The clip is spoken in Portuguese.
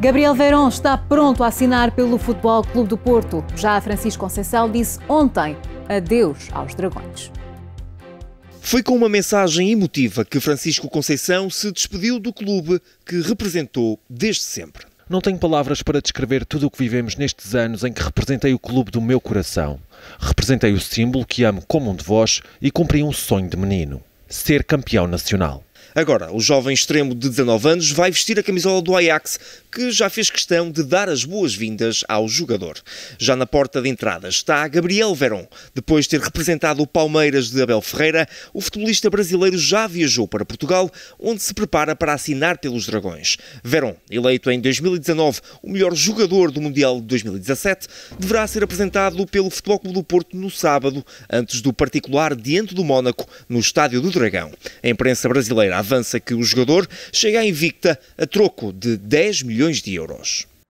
Gabriel Verón está pronto a assinar pelo Futebol Clube do Porto. Já Francisco Conceição disse ontem adeus aos Dragões. Foi com uma mensagem emotiva que Francisco Conceição se despediu do clube que representou desde sempre. Não tenho palavras para descrever tudo o que vivemos nestes anos em que representei o clube do meu coração. Representei o símbolo que amo como um de vós e cumpri um sonho de menino: ser campeão nacional. Agora, o jovem extremo de 19 anos vai vestir a camisola do Ajax, que já fez questão de dar as boas-vindas ao jogador. Já na porta de entrada está Gabriel Verón. Depois de ter representado o Palmeiras de Abel Ferreira, o futebolista brasileiro já viajou para Portugal, onde se prepara para assinar pelos Dragões. Verón, eleito em 2019 o melhor jogador do Mundial de 2017, deverá ser apresentado pelo Futebol Clube do Porto no sábado, antes do particular diante do Mónaco, no Estádio do Dragão. A imprensa brasileira avança que o jogador chega à invicta a troco de 10 milhões de euros.